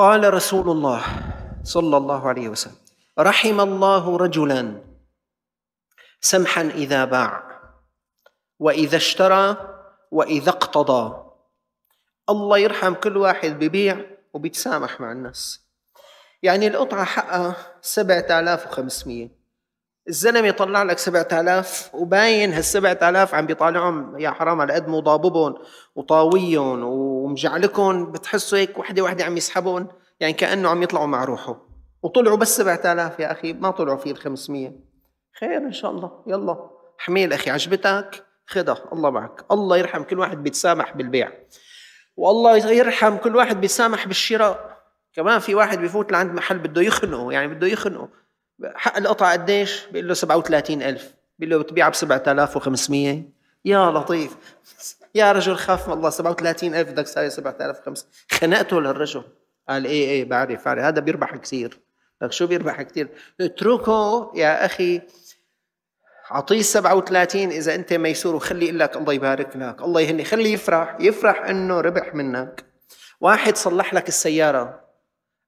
قال رسول الله صلى الله عليه وسلم رحم الله رجلا سمحا اذا باع واذا اشترى واذا اقتضى الله يرحم كل واحد ببيع وبيتسامح مع الناس يعني القطعه حقها 7500 الزلمه يطلع لك 7000 وباين هال 7000 عم بيطالعهم يا حرام على قد مضاببهم ضاببهم وطاويهم ومجعلكم بتحسوا هيك وحده وحده عم يسحبهم يعني كانه عم يطلعوا مع روحه وطلعوا بس 7000 يا اخي ما طلعوا فيه ال 500 خير ان شاء الله يلا حميل اخي عجبتك خذها الله معك الله يرحم كل واحد بيتسامح بالبيع والله يرحم كل واحد بيسامح بالشراء كمان في واحد بيفوت لعند محل بده يخنقه يعني بده يخنقه حق القطعة قديش؟ بيقول له 37000 بيقول له بتبيعها ب 7500 يا لطيف يا رجل خاف من الله 37000 بدك تساوي 7500 خنقته للرجل قال ايه ايه بعرف بعرف هذا بيربح كثير لك شو بيربح كثير اتركه يا اخي اعطيه 37 اذا انت ميسور وخلي يقول لك الله يبارك لك الله يهني خليه يفرح يفرح انه ربح منك واحد صلح لك السياره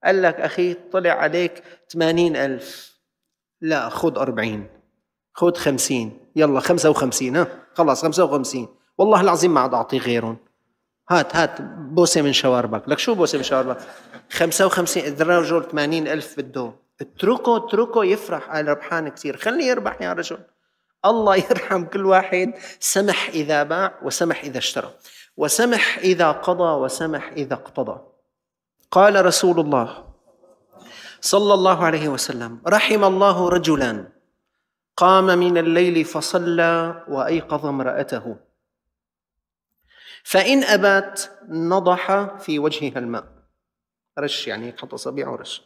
قال لك اخي طلع عليك 80000 لا خذ 40 خذ 50 يلا 55 ها خلص 55 والله العظيم ما عاد اعطيه غيرهم هات هات بوسه من شواربك لك شو بوسه من شواربك 55 الرجل 80 ألف بده اتركه اتركه يفرح قال ربحان كثير خليه يربح يا رجل الله يرحم كل واحد سمح إذا باع وسمح إذا اشترى وسمح إذا قضى وسمح إذا اقتضى قال رسول الله صلى الله عليه وسلم رحم الله رجلا قام من الليل فصلى وايقظ امراته فان ابات نضح في وجهها الماء رش يعني حط اصابعه ورش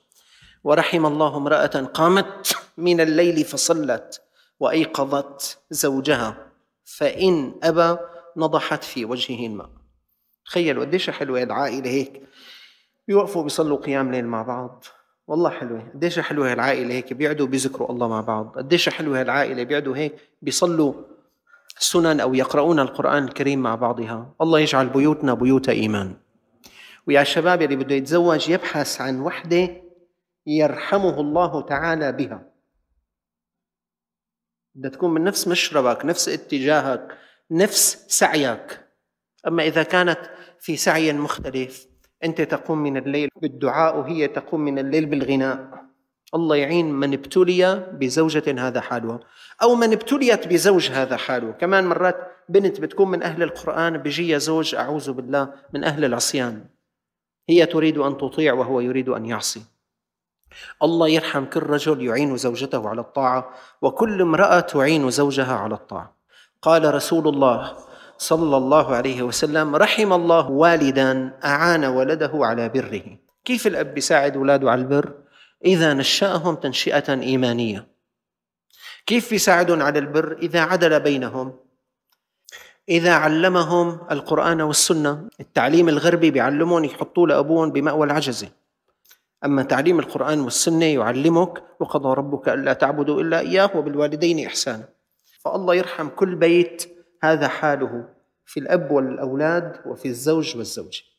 ورحم الله امراه قامت من الليل فصلت وايقظت زوجها فان ابى نضحت في وجهه الماء تخيلوا قديش حلوه العائله هيك بيوقفوا بيصلوا قيام ليل مع بعض والله حلوه قديش حلوه هالعائله هيك بيقعدوا بيذكروا الله مع بعض قديش حلوه هالعائله بيقعدوا هيك بيصلوا السنن او يقرؤون القران الكريم مع بعضها الله يجعل بيوتنا بيوت ايمان ويا الشباب اللي بده يتزوج يبحث عن وحده يرحمه الله تعالى بها بدها تكون من نفس مشربك نفس اتجاهك نفس سعيك اما اذا كانت في سعي مختلف أنت تقوم من الليل بالدعاء وهي تقوم من الليل بالغناء الله يعين من ابتلي بزوجة هذا حالها أو من ابتليت بزوج هذا حاله كمان مرات بنت بتكون من أهل القرآن بيجي زوج أعوذ بالله من أهل العصيان هي تريد أن تطيع وهو يريد أن يعصي الله يرحم كل رجل يعين زوجته على الطاعة وكل امرأة تعين زوجها على الطاعة قال رسول الله صلى الله عليه وسلم رحم الله والدا أعان ولده على بره كيف الأب بيساعد أولاده على البر؟ إذا نشأهم تنشئة إيمانية كيف بيساعدهم على البر؟ إذا عدل بينهم إذا علمهم القرآن والسنة التعليم الغربي بيعلمهم يحطوا لأبوهم بمأوى العجزة أما تعليم القرآن والسنة يعلمك وقضى ربك ألا تعبدوا إلا إياه وبالوالدين إحسانا فالله يرحم كل بيت هذا حاله في الأب والأولاد وفي الزوج والزوجة